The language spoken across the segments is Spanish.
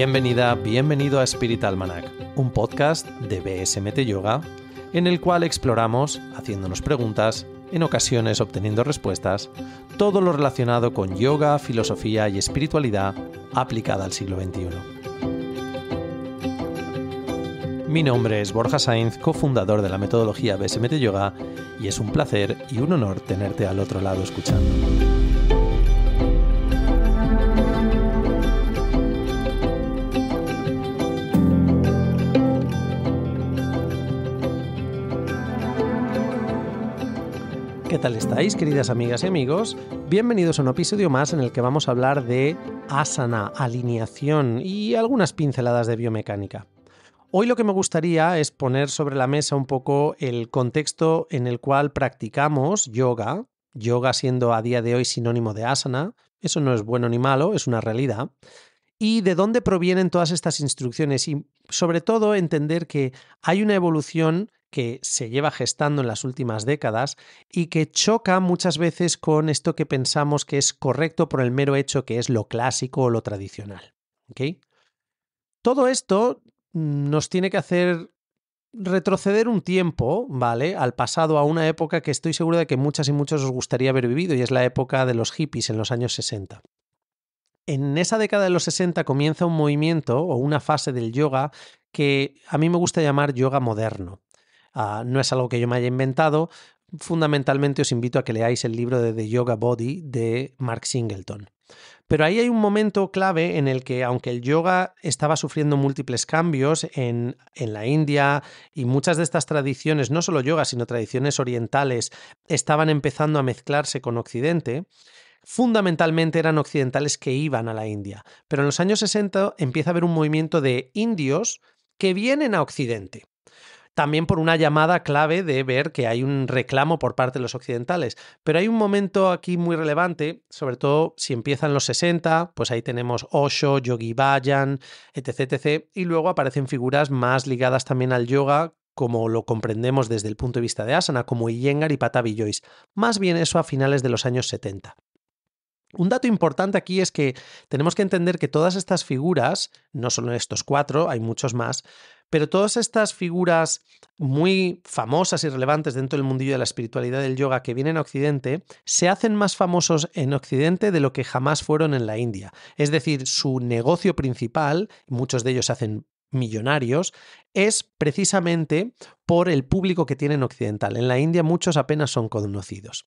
Bienvenida, bienvenido a Spirit Almanac, un podcast de BSMT Yoga en el cual exploramos, haciéndonos preguntas, en ocasiones obteniendo respuestas, todo lo relacionado con yoga, filosofía y espiritualidad aplicada al siglo XXI. Mi nombre es Borja Sainz, cofundador de la metodología BSMT Yoga, y es un placer y un honor tenerte al otro lado escuchando. tal estáis, queridas amigas y amigos? Bienvenidos a un episodio más en el que vamos a hablar de asana, alineación y algunas pinceladas de biomecánica. Hoy lo que me gustaría es poner sobre la mesa un poco el contexto en el cual practicamos yoga, yoga siendo a día de hoy sinónimo de asana, eso no es bueno ni malo, es una realidad, y de dónde provienen todas estas instrucciones y sobre todo entender que hay una evolución que se lleva gestando en las últimas décadas y que choca muchas veces con esto que pensamos que es correcto por el mero hecho que es lo clásico o lo tradicional. Todo esto nos tiene que hacer retroceder un tiempo, ¿vale? Al pasado, a una época que estoy seguro de que muchas y muchos os gustaría haber vivido, y es la época de los hippies en los años 60. En esa década de los 60 comienza un movimiento o una fase del yoga que a mí me gusta llamar yoga moderno. Ah, no es algo que yo me haya inventado. Fundamentalmente os invito a que leáis el libro de The Yoga Body de Mark Singleton. Pero ahí hay un momento clave en el que, aunque el yoga estaba sufriendo múltiples cambios en, en, la India y muchas de estas tradiciones, no solo yoga, sino tradiciones orientales, estaban empezando a mezclarse con Occidente, fundamentalmente eran occidentales que iban a la India. Pero en los años 60 empieza a haber un movimiento de indios que vienen a Occidente también por una llamada clave de ver que hay un reclamo por parte de los occidentales. Pero hay un momento aquí muy relevante, sobre todo si empiezan los 60, pues ahí tenemos Osho, Yogi Bayan, etc, Y luego aparecen figuras más ligadas también al yoga, como lo comprendemos desde el punto de vista de Asana, como Iyengar y Patabi Joyce. Más bien eso a finales de los años 70. Un dato importante aquí es que tenemos que entender que todas estas figuras, no solo estos cuatro, hay muchos más, pero todas estas figuras muy famosas y relevantes dentro del mundillo de la espiritualidad del yoga que vienen a Occidente, se hacen más famosos en Occidente de lo que jamás fueron en la India. Es decir, su negocio principal, muchos de ellos hacen millonarios, es precisamente por el público que tienen occidental. En la India muchos apenas son conocidos.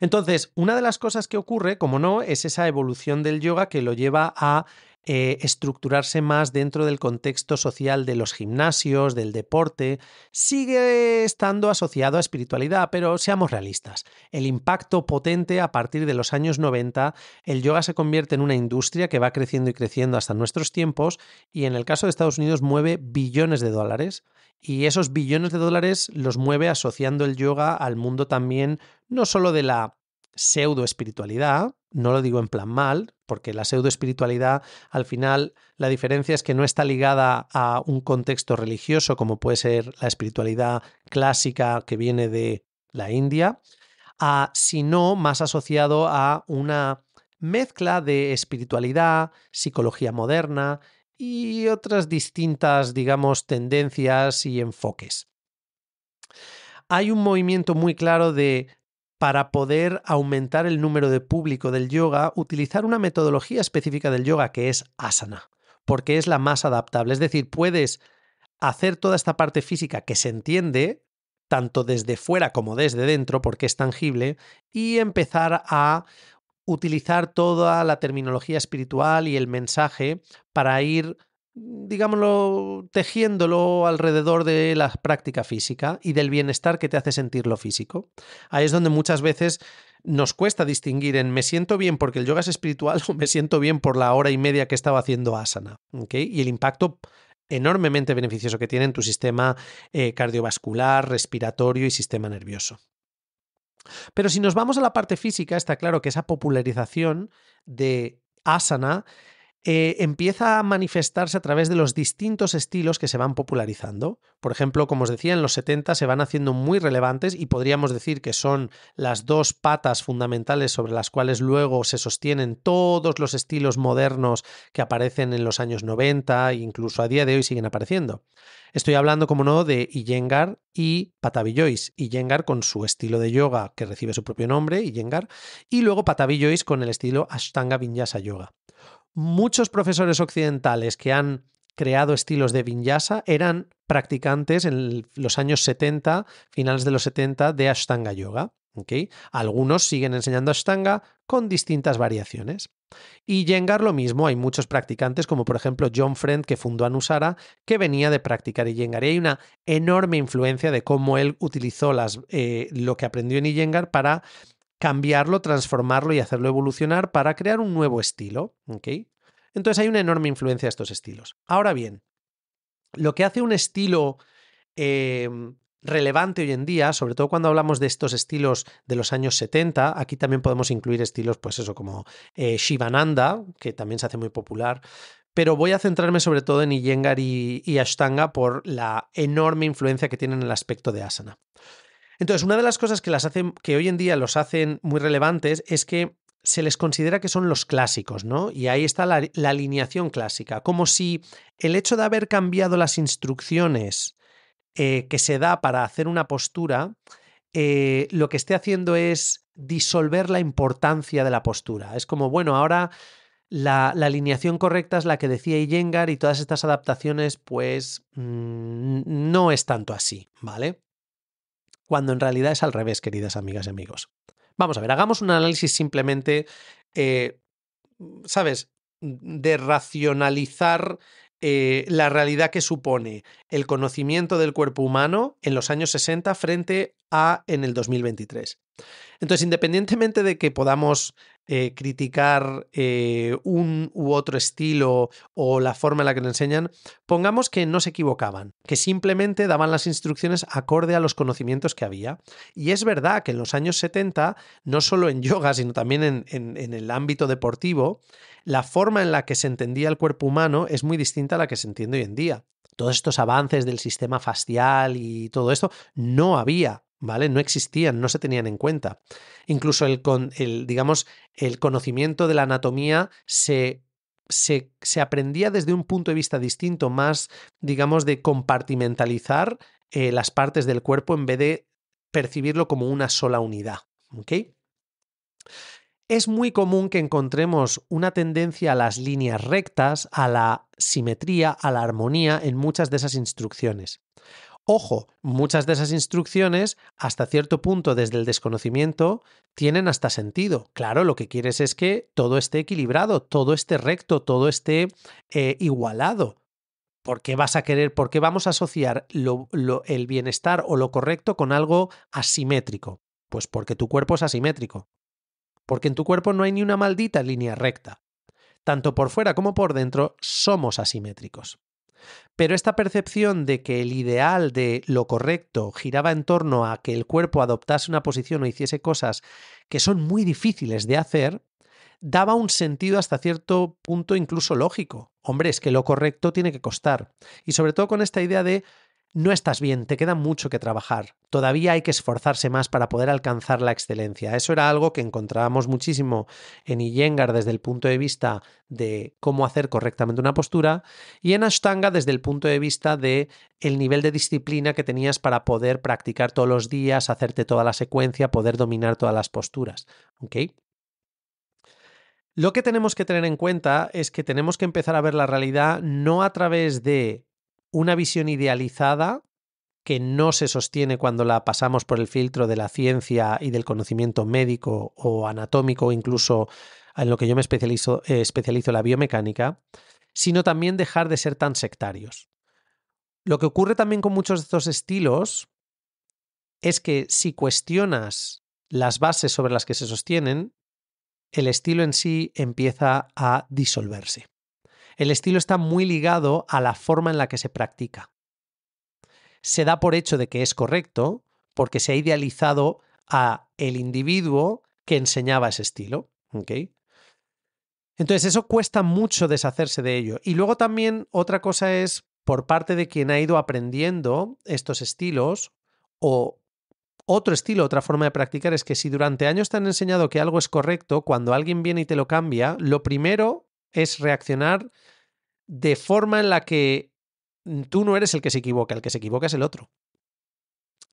Entonces, una de las cosas que ocurre, como no, es esa evolución del yoga que lo lleva a eh, estructurarse más dentro del contexto social de los gimnasios, del deporte, sigue estando asociado a espiritualidad, pero seamos realistas. El impacto potente a partir de los años 90, el yoga se convierte en una industria que va creciendo y creciendo hasta nuestros tiempos y en el caso de Estados Unidos mueve billones de dólares y esos billones de dólares los mueve asociando el yoga al mundo también no solo de la pseudo espiritualidad, no lo digo en plan mal, porque la pseudoespiritualidad, al final, la diferencia es que no está ligada a un contexto religioso como puede ser la espiritualidad clásica que viene de la India, ah, sino más asociado a una mezcla de espiritualidad, psicología moderna y otras distintas, digamos, tendencias y enfoques. Hay un movimiento muy claro de para poder aumentar el número de público del yoga, utilizar una metodología específica del yoga que es asana, porque es la más adaptable. Es decir, puedes hacer toda esta parte física que se entiende, tanto desde fuera como desde dentro, porque es tangible, y empezar a utilizar toda la terminología espiritual y el mensaje para ir digámoslo, tejiéndolo alrededor de la práctica física y del bienestar que te hace sentir lo físico. Ahí es donde muchas veces nos cuesta distinguir en me siento bien porque el yoga es espiritual o me siento bien por la hora y media que estaba haciendo asana. Y el impacto enormemente beneficioso que tiene en tu sistema eh, cardiovascular, respiratorio y sistema nervioso. Pero si nos vamos a la parte física, está claro que esa popularización de asana eh, empieza a manifestarse a través de los distintos estilos que se van popularizando. Por ejemplo, como os decía, en los 70 se van haciendo muy relevantes y podríamos decir que son las dos patas fundamentales sobre las cuales luego se sostienen todos los estilos modernos que aparecen en los años 90 e incluso a día de hoy siguen apareciendo. Estoy hablando, como no, de Iyengar y Patavillois. Iyengar con su estilo de yoga que recibe su propio nombre, Iyengar, y luego Patavillois con el estilo Ashtanga Vinyasa Yoga muchos profesores occidentales que han creado estilos de vinyasa eran practicantes en los años 70, finales de los 70, de Ashtanga Yoga. Algunos siguen enseñando Ashtanga con distintas variaciones. Y Yengar lo mismo, hay muchos practicantes, como por ejemplo John Friend, que fundó Anusara, que venía de practicar Iyengar. Y hay una enorme influencia de cómo él utilizó las, eh, lo que aprendió en Iyengar para cambiarlo, transformarlo y hacerlo evolucionar para crear un nuevo estilo. Entonces hay una enorme influencia de estos estilos. Ahora bien, lo que hace un estilo eh, relevante hoy en día, sobre todo cuando hablamos de estos estilos de los años 70, aquí también podemos incluir estilos, pues eso, como eh, Shivananda, que también se hace muy popular, pero voy a centrarme sobre todo en Iyengar y Ashtanga por la enorme influencia que tienen en el aspecto de asana. Entonces, una de las cosas que, las hacen, que hoy en día los hacen muy relevantes es que se les considera que son los clásicos, ¿no? Y ahí está la, alineación clásica, como si el hecho de haber cambiado las instrucciones eh, que se da para hacer una postura, eh, lo que esté haciendo es disolver la importancia de la postura. Es como, bueno, ahora la, alineación correcta es la que decía Iyengar y todas estas adaptaciones, pues mm, no es tanto así, ¿vale? cuando en realidad es al revés, queridas amigas y amigos. Vamos a ver, hagamos un análisis simplemente, eh, ¿sabes?, de racionalizar eh, la realidad que supone el conocimiento del cuerpo humano en los años 60 frente a en el 2023. Entonces, independientemente de que podamos eh, criticar eh, un u otro estilo o la forma en la que lo enseñan, pongamos que no se equivocaban, que simplemente daban las instrucciones acorde a los conocimientos que había. Y es verdad que en los años 70, no solo en yoga, sino también en, en el ámbito deportivo, la forma en la que se entendía el cuerpo humano es muy distinta a la que se entiende hoy en día todos estos avances del sistema facial y todo esto, no había ¿vale? No existían, no se tenían en cuenta. Incluso el, el digamos, el conocimiento de la anatomía se, se, aprendía desde un punto de vista distinto, más, digamos, de compartimentalizar eh, las partes del cuerpo en vez de percibirlo como una sola unidad, Es muy común que encontremos una tendencia a las líneas rectas, a la simetría, a la armonía en muchas de esas instrucciones. Ojo, muchas de esas instrucciones, hasta cierto punto desde el desconocimiento, tienen hasta sentido. Claro, lo que quieres es que todo esté equilibrado, todo esté recto, todo esté eh, igualado. ¿Por qué vas a querer, por qué vamos a asociar el bienestar o lo correcto con algo asimétrico? Pues porque tu cuerpo es asimétrico. Porque en tu cuerpo no hay ni una maldita línea recta. Tanto por fuera como por dentro somos asimétricos. Pero esta percepción de que el ideal de lo correcto giraba en torno a que el cuerpo adoptase una posición o hiciese cosas que son muy difíciles de hacer, daba un sentido hasta cierto punto incluso lógico. Hombre, es que lo correcto tiene que costar. Y sobre todo con esta idea de no estás bien, te queda mucho que trabajar. Todavía hay que esforzarse más para poder alcanzar la excelencia. Eso era algo que encontrábamos muchísimo en Iyengar desde el punto de vista de cómo hacer correctamente una postura y en Ashtanga desde el punto de vista de el nivel de disciplina que tenías para poder practicar todos los días, hacerte toda la secuencia, poder dominar todas las posturas. Lo que tenemos que tener en cuenta es que tenemos que empezar a ver la realidad no a través de una visión idealizada que no se sostiene cuando la pasamos por el filtro de la ciencia y del conocimiento médico o anatómico, incluso en lo que yo me especializo, eh, especializo la biomecánica, sino también dejar de ser tan sectarios. Lo que ocurre también con muchos de estos estilos es que si cuestionas las bases sobre las que se sostienen, el estilo en sí empieza a disolverse. El estilo está muy ligado a la forma en la que se practica. Se da por hecho de que es correcto porque se ha idealizado a el individuo que enseñaba ese estilo. Entonces eso cuesta mucho deshacerse de ello. Y luego también otra cosa es por parte de quien ha ido aprendiendo estos estilos o otro estilo, otra forma de practicar es que si durante años te han enseñado que algo es correcto, cuando alguien viene y te lo cambia, lo primero es reaccionar de forma en la que tú no eres el que se equivoca, el que se equivoca es el otro.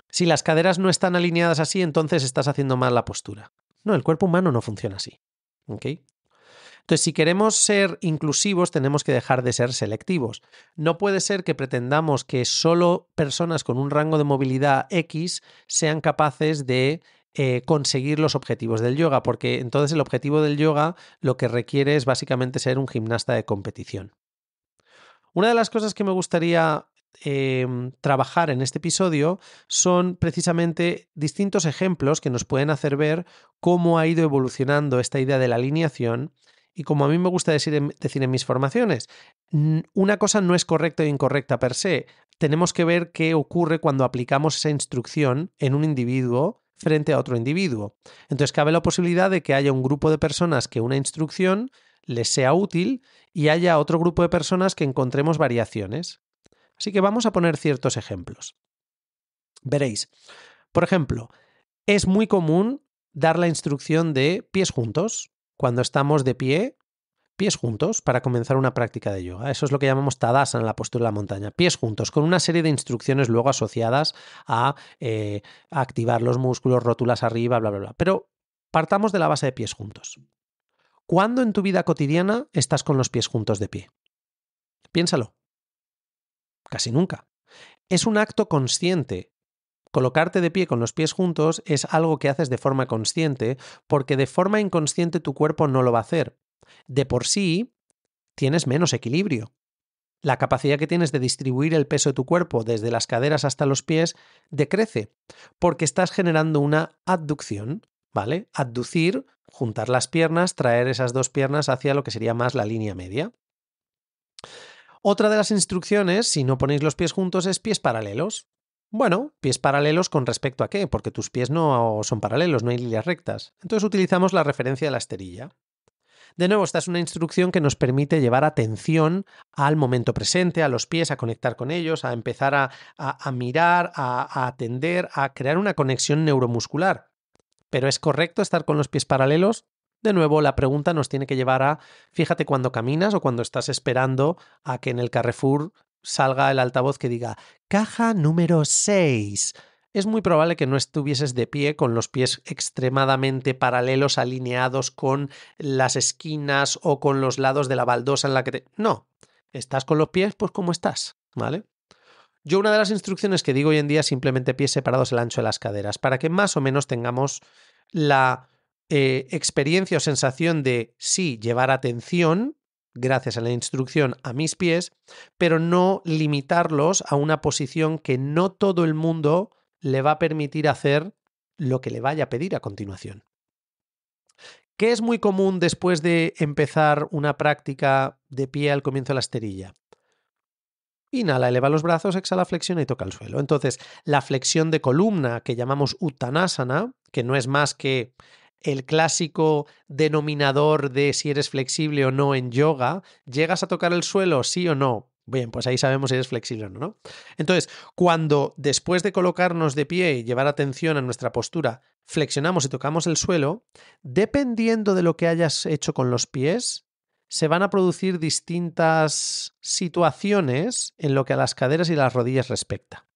Si las caderas no están alineadas así, entonces estás haciendo mal la postura. No, el cuerpo humano no funciona así. Entonces, si queremos ser inclusivos, tenemos que dejar de ser selectivos. No puede ser que pretendamos que solo personas con un rango de movilidad X sean capaces de eh, conseguir los objetivos del yoga, porque entonces el objetivo del yoga lo que requiere es básicamente ser un gimnasta de competición. Una de las cosas que me gustaría em, trabajar en este episodio son precisamente distintos ejemplos que nos pueden hacer ver cómo ha ido evolucionando esta idea de la alineación y como a mí me gusta decir en, mis formaciones, una cosa no es correcta o e incorrecta per se. Tenemos que ver qué ocurre cuando aplicamos esa instrucción en un individuo frente a otro individuo. Entonces cabe la posibilidad de que haya un grupo de personas que una instrucción les sea útil y haya otro grupo de personas que encontremos variaciones. Así que vamos a poner ciertos ejemplos. Veréis, por ejemplo, es muy común dar la instrucción de pies juntos. Cuando estamos de pie, pies juntos para comenzar una práctica de yoga. Eso es lo que llamamos Tadasana en la postura de la montaña. Pies juntos, con una serie de instrucciones luego asociadas a, eh, activar los músculos, rótulas arriba, bla, bla, bla. Pero partamos de la base de pies juntos. ¿Cuándo en tu vida cotidiana estás con los pies juntos de pie? Piénsalo. Casi nunca. Es un acto consciente Colocarte de pie con los pies juntos es algo que haces de forma consciente porque de forma inconsciente tu cuerpo no lo va a hacer de por sí tienes menos equilibrio. La capacidad que tienes de distribuir el peso de tu cuerpo desde las caderas hasta los pies decrece, porque estás generando una adducción, ¿vale? Adducir, juntar las piernas, traer esas dos piernas hacia lo que sería más la línea media. Otra de las instrucciones, si no ponéis los pies juntos, es pies paralelos. Bueno, pies paralelos con respecto a qué, porque tus pies no son paralelos, no hay líneas rectas. Entonces utilizamos la referencia de la esterilla. De nuevo, esta es una instrucción que nos permite llevar atención al momento presente, a los pies, a conectar con ellos, a empezar a, mirar, a, a atender, a crear una conexión neuromuscular. Pero ¿es correcto estar con los pies paralelos? De nuevo, la pregunta nos tiene que llevar a, fíjate cuando caminas o cuando estás esperando a que en el Carrefour salga el altavoz que diga, caja número 6 es muy probable que no estuvieses de pie con los pies extremadamente paralelos, alineados con las esquinas o con los lados de la baldosa en la que te... No, estás con los pies pues como estás, ¿vale? Yo una de las instrucciones que digo hoy en día es simplemente pies separados el ancho de las caderas, para que más o menos tengamos la eh, experiencia o sensación de sí, llevar atención, gracias a la instrucción, a mis pies, pero no limitarlos a una posición que no todo el mundo le va a permitir hacer lo que le vaya a pedir a continuación. ¿Qué es muy común después de empezar una práctica de pie al comienzo de la esterilla? Inhala, eleva los brazos, exhala, flexiona y toca el suelo. Entonces, la flexión de columna que llamamos uttanasana, que no es más que el clásico denominador de si eres flexible o no en yoga, ¿llegas a tocar el suelo, sí o no? Bien, pues ahí sabemos si es flexible o no. Entonces, cuando después de colocarnos de pie y llevar atención a nuestra postura, flexionamos y tocamos el suelo, dependiendo de lo que hayas hecho con los pies, se van a producir distintas situaciones en lo que a las caderas y las rodillas respecta.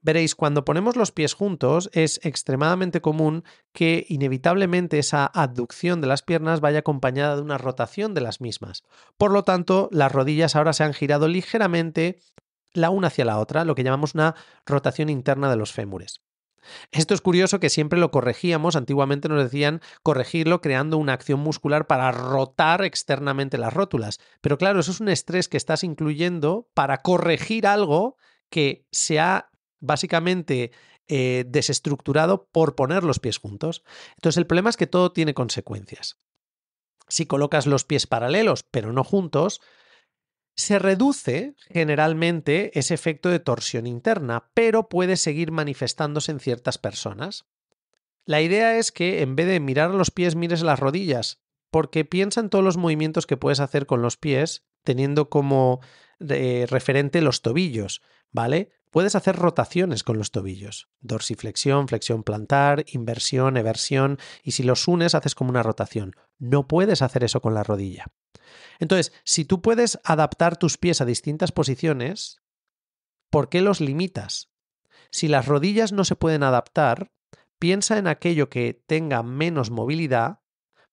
Veréis, cuando ponemos los pies juntos es extremadamente común que inevitablemente esa abducción de las piernas vaya acompañada de una rotación de las mismas. Por lo tanto, las rodillas ahora se han girado ligeramente la una hacia la otra, lo que llamamos una rotación interna de los fémures. Esto es curioso que siempre lo corregíamos, antiguamente nos decían corregirlo creando una acción muscular para rotar externamente las rótulas, pero claro, eso es un estrés que estás incluyendo para corregir algo que se ha básicamente eh, desestructurado por poner los pies juntos. Entonces el problema es que todo tiene consecuencias. Si colocas los pies paralelos pero no juntos, se reduce generalmente ese efecto de torsión interna, pero puede seguir manifestándose en ciertas personas. La idea es que en vez de mirar los pies, mires las rodillas, porque piensa en todos los movimientos que puedes hacer con los pies, teniendo como eh, referente los tobillos, ¿vale? Puedes hacer rotaciones con los tobillos, dorsiflexión, flexión plantar, inversión, eversión, y si los unes haces como una rotación. No puedes hacer eso con la rodilla. Entonces, si tú puedes adaptar tus pies a distintas posiciones, ¿por qué los limitas? Si las rodillas no se pueden adaptar, piensa en aquello que tenga menos movilidad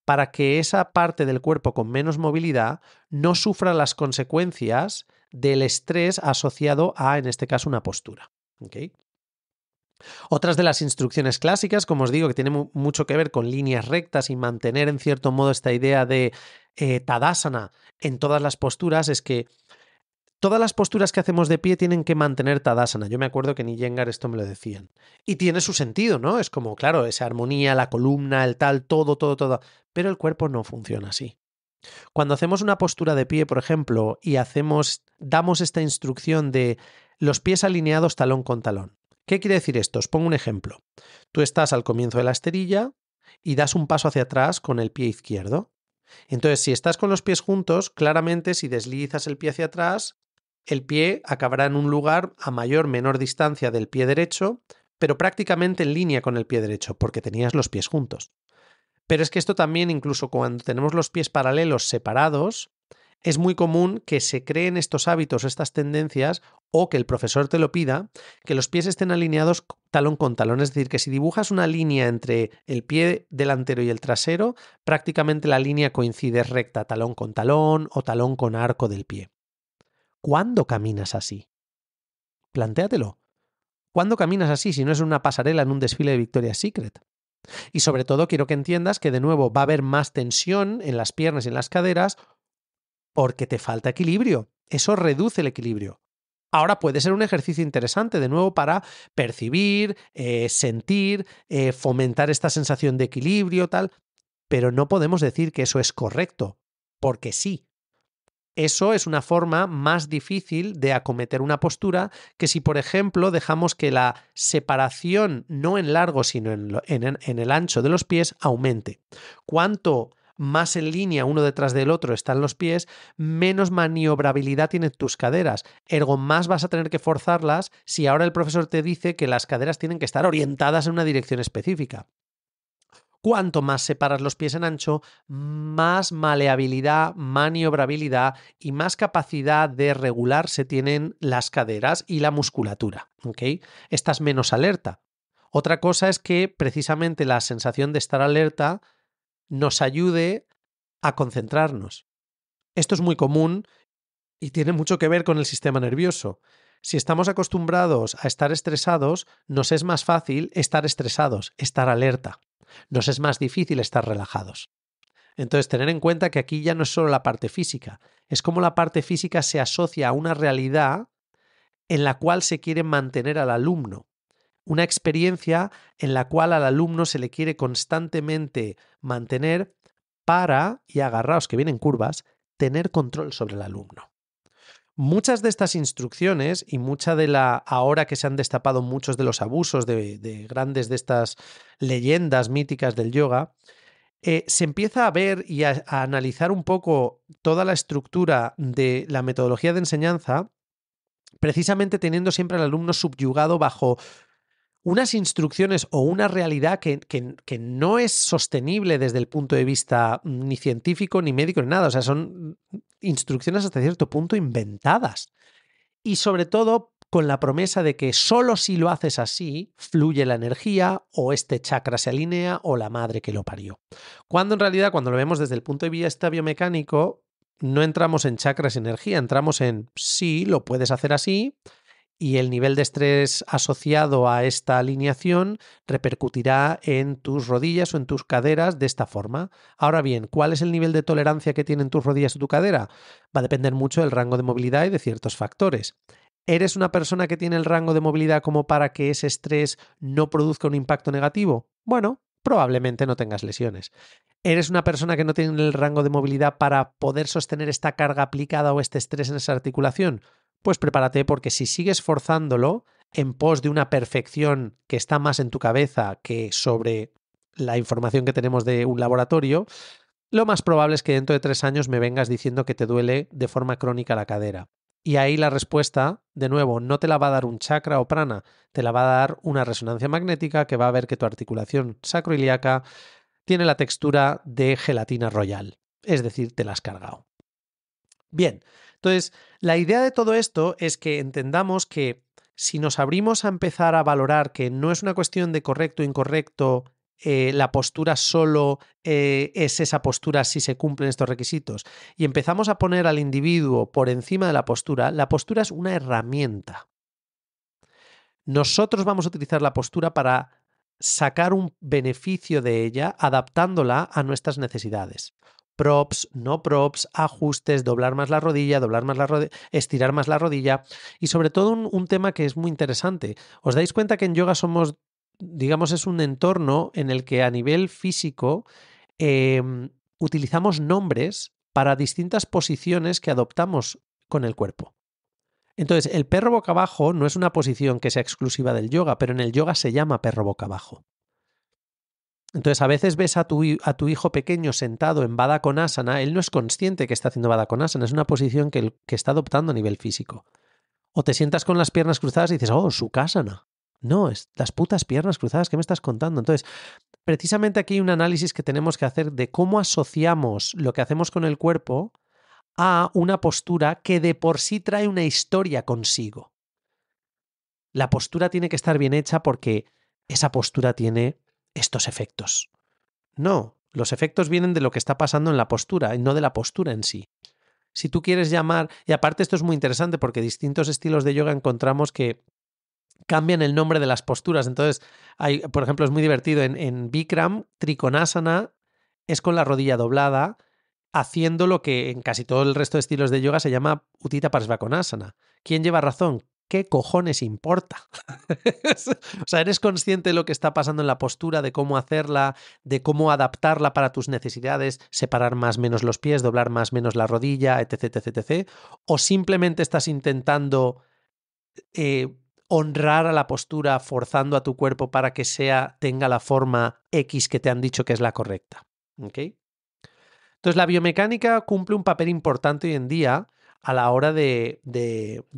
para que esa parte del cuerpo con menos movilidad no sufra las consecuencias del estrés asociado a, en este caso, una postura. Otras de las instrucciones clásicas, como os digo, que tienen mucho que ver con líneas rectas y mantener en cierto modo esta idea de eh, tadasana en todas las posturas, es que todas las posturas que hacemos de pie tienen que mantener Tadasana. Yo me acuerdo que en Iyengar esto me lo decían. Y tiene su sentido, ¿no? Es como, claro, esa armonía, la columna, el tal, todo, todo, todo. Pero el cuerpo no funciona así. Cuando hacemos una postura de pie, por ejemplo, y hacemos, damos esta instrucción de los pies alineados talón con talón. ¿Qué quiere decir esto? Os pongo un ejemplo. Tú estás al comienzo de la esterilla y das un paso hacia atrás con el pie izquierdo. Entonces, si estás con los pies juntos, claramente si deslizas el pie hacia atrás, el pie acabará en un lugar a mayor menor distancia del pie derecho, pero prácticamente en línea con el pie derecho, porque tenías los pies juntos. Pero es que esto también, incluso cuando tenemos los pies paralelos separados, es muy común que se creen estos hábitos, estas tendencias, o que el profesor te lo pida, que los pies estén alineados talón con talón. Es decir, que si dibujas una línea entre el pie delantero y el trasero, prácticamente la línea coincide recta, talón con talón o talón con arco del pie. ¿Cuándo caminas así? Plantéatelo. ¿Cuándo caminas así si no es una pasarela en un desfile de Victoria's Secret? Y sobre todo quiero que entiendas que de nuevo va a haber más tensión en las piernas y en las caderas porque te falta equilibrio. Eso reduce el equilibrio. Ahora puede ser un ejercicio interesante de nuevo para percibir, eh, sentir, eh, fomentar esta sensación de equilibrio, tal, pero no podemos decir que eso es correcto, porque sí, eso es una forma más difícil de acometer una postura que si, por ejemplo, dejamos que la separación no en largo, sino en, el ancho de los pies aumente. Cuanto más en línea uno detrás del otro están los pies, menos maniobrabilidad tienen tus caderas. Ergo, más vas a tener que forzarlas si ahora el profesor te dice que las caderas tienen que estar orientadas en una dirección específica. Cuanto más separas los pies en ancho, más maleabilidad, maniobrabilidad y más capacidad de regular se tienen las caderas y la musculatura. ¿okay? Estás menos alerta. Otra cosa es que precisamente la sensación de estar alerta nos ayude a concentrarnos. Esto es muy común y tiene mucho que ver con el sistema nervioso. Si estamos acostumbrados a estar estresados, nos es más fácil estar estresados, estar alerta nos es más difícil estar relajados. Entonces, tener en cuenta que aquí ya no es solo la parte física, es como la parte física se asocia a una realidad en la cual se quiere mantener al alumno. Una experiencia en la cual al alumno se le quiere constantemente mantener para, y agarraos que vienen curvas, tener control sobre el alumno. Muchas de estas instrucciones y mucha de la, ahora que se han destapado muchos de los abusos de, grandes de estas leyendas míticas del yoga, eh, se empieza a ver y a analizar un poco toda la estructura de la metodología de enseñanza precisamente teniendo siempre al alumno subyugado bajo unas instrucciones o una realidad que, que, no es sostenible desde el punto de vista mm, ni científico, ni médico, ni nada. O sea, son mm, instrucciones hasta cierto punto inventadas. Y sobre todo con la promesa de que solo si lo haces así, fluye la energía o este chakra se alinea o la madre que lo parió. Cuando en realidad, cuando lo vemos desde el punto de vista biomecánico, no entramos en chakras y energía, entramos en sí, lo puedes hacer así, y el nivel de estrés asociado a esta alineación repercutirá en tus rodillas o en tus caderas de esta forma. Ahora bien, ¿cuál es el nivel de tolerancia que tienen tus rodillas o tu cadera? Va a depender mucho del rango de movilidad y de ciertos factores. ¿Eres una persona que tiene el rango de movilidad como para que ese estrés no produzca un impacto negativo? Bueno, probablemente no tengas lesiones. ¿Eres una persona que no tiene el rango de movilidad para poder sostener esta carga aplicada o este estrés en esa articulación? pues prepárate porque si sigues forzándolo en pos de una perfección que está más en tu cabeza que sobre la información que tenemos de un laboratorio, lo más probable es que dentro de tres años me vengas diciendo que te duele de forma crónica la cadera. Y ahí la respuesta, de nuevo, no te la va a dar un chakra o prana, te la va a dar una resonancia magnética que va a ver que tu articulación sacroiliaca tiene la textura de gelatina royal, es decir, te la has cargado. Bien, entonces, la idea de todo esto es que entendamos que si nos abrimos a empezar a valorar que no es una cuestión de correcto o incorrecto, eh, la postura solo eh, es esa postura si se cumplen estos requisitos, y empezamos a poner al individuo por encima de la postura, la postura es una herramienta. Nosotros vamos a utilizar la postura para sacar un beneficio de ella adaptándola a nuestras necesidades props, no props, ajustes, doblar más la rodilla, doblar más la rodilla, estirar más la rodilla y sobre todo un, tema que es muy interesante. ¿Os dais cuenta que en yoga somos, digamos, es un entorno en el que a nivel físico em, utilizamos nombres para distintas posiciones que adoptamos con el cuerpo? Entonces, el perro boca abajo no es una posición que sea exclusiva del yoga, pero en el yoga se llama perro boca abajo. Entonces, a veces ves a tu, hijo pequeño sentado en Bada asana él no es consciente que está haciendo Bada asana es una posición que, que está adoptando a nivel físico. O te sientas con las piernas cruzadas y dices, oh, su casa. No, es las putas piernas cruzadas, ¿qué me estás contando? Entonces, precisamente aquí hay un análisis que tenemos que hacer de cómo asociamos lo que hacemos con el cuerpo a una postura que de por sí trae una historia consigo. La postura tiene que estar bien hecha porque esa postura tiene estos efectos. No, los efectos vienen de lo que está pasando en la postura, y no de la postura en sí. Si tú quieres llamar, y aparte esto es muy interesante porque distintos estilos de yoga encontramos que cambian el nombre de las posturas. Entonces, por ejemplo, es muy divertido en, Bikram, Trikonasana es con la rodilla doblada, haciendo lo que en casi todo el resto de estilos de yoga se llama Utita Parsvakonasana. ¿Quién lleva razón? ¿qué cojones importa? o sea, eres consciente de lo que está pasando en la postura, de cómo hacerla, de cómo adaptarla para tus necesidades, separar más menos los pies, doblar más menos la rodilla, etc, etc, O simplemente estás intentando eh, honrar a la postura, forzando a tu cuerpo para que sea, tenga la forma X que te han dicho que es la correcta. ¿Ok? Entonces, la biomecánica cumple un papel importante hoy en día a la hora de,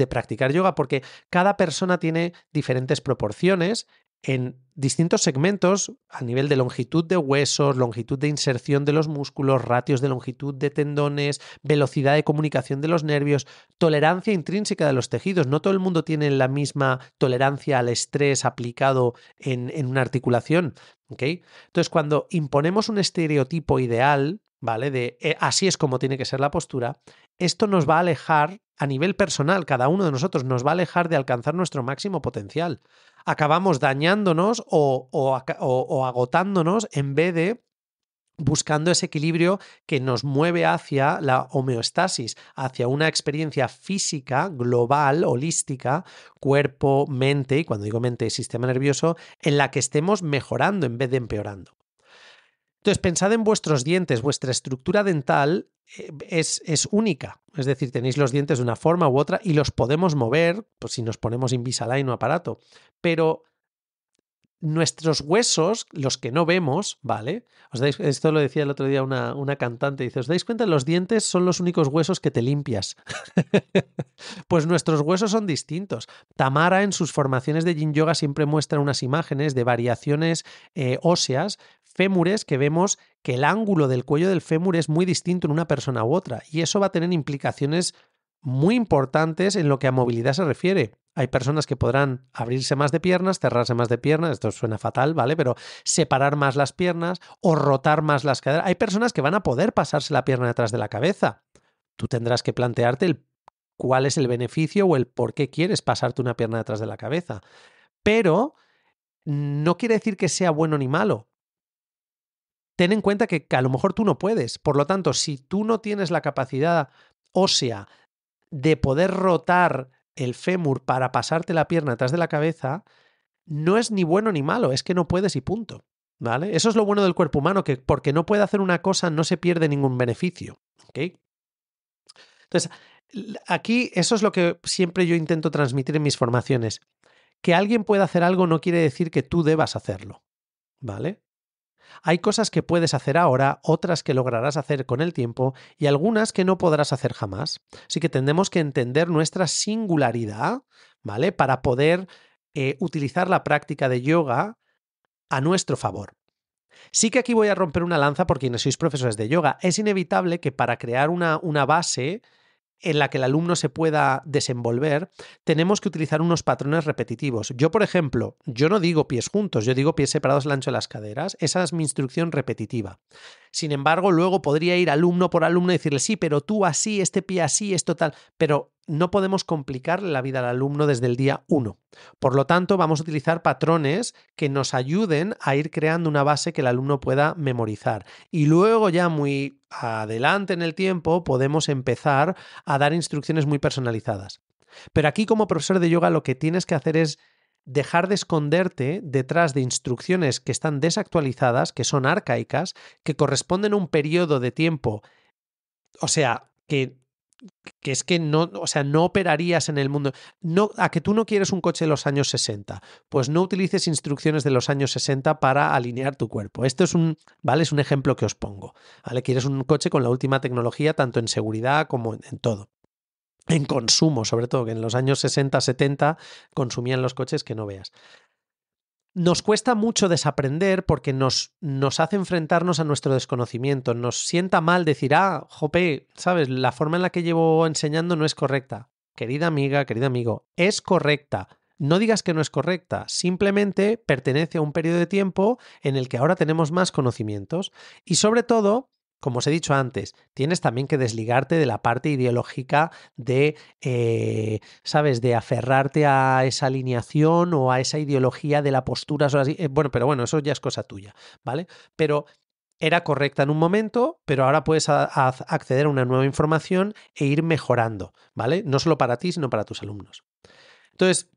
practicar yoga, porque cada persona tiene diferentes proporciones en distintos segmentos a nivel de longitud de huesos, longitud de inserción de los músculos, ratios de longitud de tendones, velocidad de comunicación de los nervios, tolerancia intrínseca de los tejidos. No todo el mundo tiene la misma tolerancia al estrés aplicado en, en una articulación. ¿okay? Entonces, cuando imponemos un estereotipo ideal, ¿vale? De eh, así es como tiene que ser la postura, esto nos va a alejar a nivel personal, cada uno de nosotros nos va a alejar de alcanzar nuestro máximo potencial. Acabamos dañándonos o, o agotándonos en vez de buscando ese equilibrio que nos mueve hacia la homeostasis, hacia una experiencia física, global, holística, cuerpo, mente, y cuando digo mente, sistema nervioso, en la que estemos mejorando en vez de empeorando. Entonces, pensad en vuestros dientes, vuestra estructura dental eh, es, única. Es decir, tenéis los dientes de una forma u otra y los podemos mover pues, si nos ponemos Invisalign o aparato. Pero nuestros huesos, los que no vemos, ¿vale? Os esto lo decía el otro día una, cantante, dice, ¿os dais cuenta? Los dientes son los únicos huesos que te limpias. pues nuestros huesos son distintos. Tamara en sus formaciones de yin yoga siempre muestra unas imágenes de variaciones eh, óseas fémures que vemos que el ángulo del cuello del fémur es muy distinto en una persona u otra y eso va a tener implicaciones muy importantes en lo que a movilidad se refiere. Hay personas que podrán abrirse más de piernas, cerrarse más de piernas, esto suena fatal, ¿vale? Pero separar más las piernas o rotar más las caderas. Hay personas que van a poder pasarse la pierna detrás de la cabeza. Tú tendrás que plantearte el, cuál es el beneficio o el por qué quieres pasarte una pierna detrás de la cabeza. Pero no quiere decir que sea bueno ni malo ten en cuenta que, a lo mejor tú no puedes. Por lo tanto, si tú no tienes la capacidad ósea de poder rotar el fémur para pasarte la pierna atrás de la cabeza, no es ni bueno ni malo, es que no puedes y punto. ¿Vale? Eso es lo bueno del cuerpo humano, que porque no puede hacer una cosa no se pierde ningún beneficio. ¿okay? Entonces, aquí eso es lo que siempre yo intento transmitir en mis formaciones. Que alguien pueda hacer algo no quiere decir que tú debas hacerlo. ¿Vale? Hay cosas que puedes hacer ahora, otras que lograrás hacer con el tiempo y algunas que no podrás hacer jamás. Así que tenemos que entender nuestra singularidad, ¿vale? Para poder eh, utilizar la práctica de yoga a nuestro favor. Sí que aquí voy a romper una lanza por quienes sois profesores de yoga. Es inevitable que para crear una, una base en la que el alumno se pueda desenvolver, tenemos que utilizar unos patrones repetitivos. Yo, por ejemplo, yo no digo pies juntos, yo digo pies separados al ancho de las caderas. Esa es mi instrucción repetitiva. Sin embargo, luego podría ir alumno por alumno y decirle, sí, pero tú así, este pie así, esto tal. Pero no podemos complicar la vida al alumno desde el día 1. Por lo tanto, vamos a utilizar patrones que nos ayuden a ir creando una base que el alumno pueda memorizar. Y luego ya muy adelante en el tiempo podemos empezar a dar instrucciones muy personalizadas. Pero aquí como profesor de yoga lo que tienes que hacer es dejar de esconderte detrás de instrucciones que están desactualizadas, que son arcaicas, que corresponden a un periodo de tiempo, o sea, que que es que no, o sea, no operarías en el mundo. No, a que tú no quieres un coche de los años 60, pues no utilices instrucciones de los años 60 para alinear tu cuerpo. Esto es un, ¿vale? Es un ejemplo que os pongo. ¿Vale? Quieres un coche con la última tecnología, tanto en seguridad como en, en todo. En consumo, sobre todo, que en los años 60, 70 consumían los coches que no veas nos cuesta mucho desaprender porque nos, nos hace enfrentarnos a nuestro desconocimiento. Nos sienta mal decir, ah, jope, sabes, la forma en la que llevo enseñando no es correcta. Querida amiga, querido amigo, es correcta. No digas que no es correcta, simplemente pertenece a un periodo de tiempo en el que ahora tenemos más conocimientos. Y sobre todo, como os he dicho antes, tienes también que desligarte de la parte ideológica de, eh, ¿sabes?, de aferrarte a esa alineación o a esa ideología de la postura. Eh, bueno, pero bueno, eso ya es cosa tuya, ¿vale? Pero era correcta en un momento, pero ahora puedes acceder a una nueva información e ir mejorando, ¿vale? No solo para ti, sino para tus alumnos. Entonces,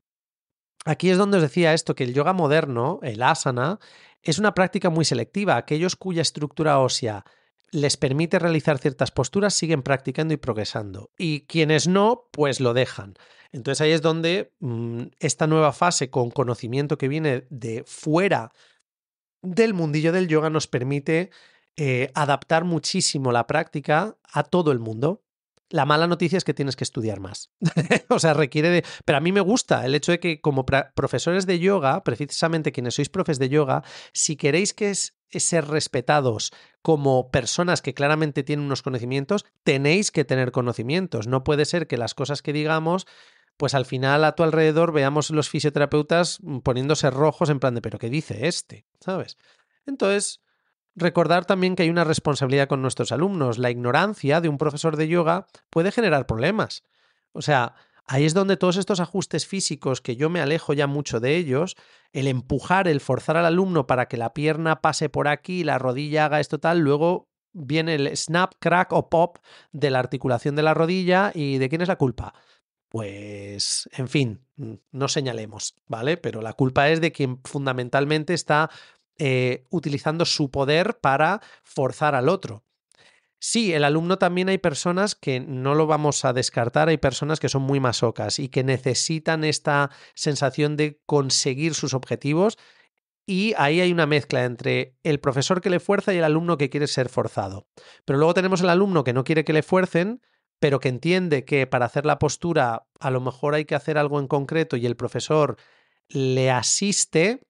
aquí es donde os decía esto, que el yoga moderno, el asana, es una práctica muy selectiva. Aquellos cuya estructura ósea les permite realizar ciertas posturas, siguen practicando y progresando. Y quienes no, pues lo dejan. Entonces ahí es donde mm, esta nueva fase con conocimiento que viene de fuera del mundillo del yoga nos permite eh, adaptar muchísimo la práctica a todo el mundo la mala noticia es que tienes que estudiar más. o sea, requiere de... Pero a mí me gusta el hecho de que como profesores de yoga, precisamente quienes sois profes de yoga, si queréis que es ser respetados como personas que claramente tienen unos conocimientos, tenéis que tener conocimientos. No puede ser que las cosas que digamos pues al final a tu alrededor veamos los fisioterapeutas mm, poniéndose rojos en plan de, pero ¿qué dice este? ¿Sabes? Entonces, recordar también que hay una responsabilidad con nuestros alumnos. La ignorancia de un profesor de yoga puede generar problemas. O sea, ahí es donde todos estos ajustes físicos, que yo me alejo ya mucho de ellos, el empujar, el forzar al alumno para que la pierna pase por aquí, la rodilla haga esto tal, luego viene el snap, crack o pop de la articulación de la rodilla y de quién es la culpa. Pues, en fin, mm, no señalemos, ¿vale? Pero la culpa es de quien fundamentalmente está eh, utilizando su poder para forzar al otro. Sí, el alumno también hay personas que no lo vamos a descartar, hay personas que son muy masocas y que necesitan esta sensación de conseguir sus objetivos y ahí hay una mezcla entre el profesor que le fuerza y el alumno que quiere ser forzado. Pero luego tenemos el alumno que no quiere que le fuercen, pero que entiende que para hacer la postura a lo mejor hay que hacer algo en concreto y el profesor le asiste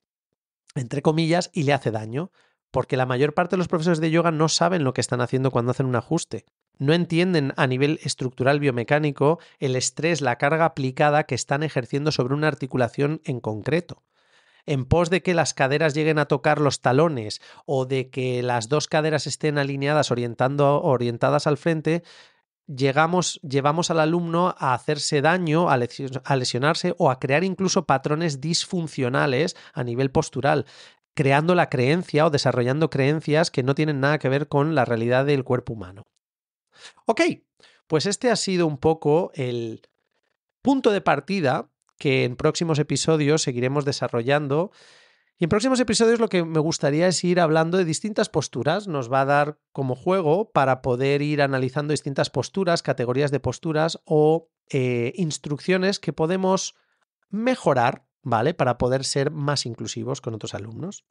entre comillas, y le hace daño, porque la mayor parte de los profesores de yoga no saben lo que están haciendo cuando hacen un ajuste. No entienden a nivel estructural biomecánico el estrés, la carga aplicada que están ejerciendo sobre una articulación en concreto en pos de que las caderas lleguen a tocar los talones o de que las dos caderas estén alineadas orientando, orientadas al frente, llegamos, llevamos al alumno a hacerse daño, a, a lesionarse o a crear incluso patrones disfuncionales a nivel postural creando la creencia o desarrollando creencias que no tienen nada que ver con la realidad del cuerpo humano. Ok, pues este ha sido un poco el punto de partida que en próximos episodios seguiremos desarrollando y en próximos episodios lo que me gustaría es ir hablando de distintas posturas. Nos va a dar como juego para poder ir analizando distintas posturas, categorías de posturas o eh, instrucciones que podemos mejorar, ¿vale? Para poder ser más inclusivos con otros alumnos.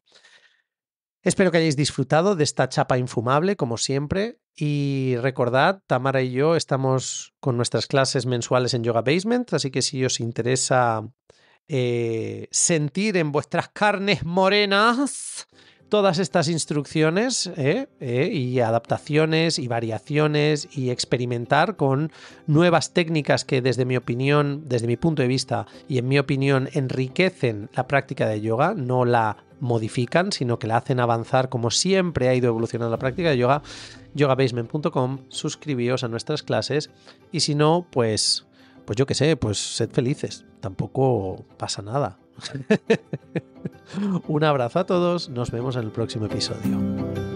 Espero que hayáis disfrutado de esta chapa infumable, como siempre. Y recordad, Tamara y yo estamos con nuestras clases mensuales en Yoga Basement, así que si os interesa eh, sentir en vuestras carnes morenas todas estas instrucciones ¿eh? ¿Eh? y adaptaciones y variaciones y experimentar con nuevas técnicas que desde mi opinión, desde mi punto de vista y en mi opinión enriquecen la práctica de yoga, no la modifican, sino que la hacen avanzar como siempre ha ido evolucionando la práctica de yoga. yogabasement.com, suscribíos a nuestras clases y si no, pues pues yo qué sé, pues sed felices tampoco pasa nada. Un abrazo a todos, nos vemos en el próximo episodio.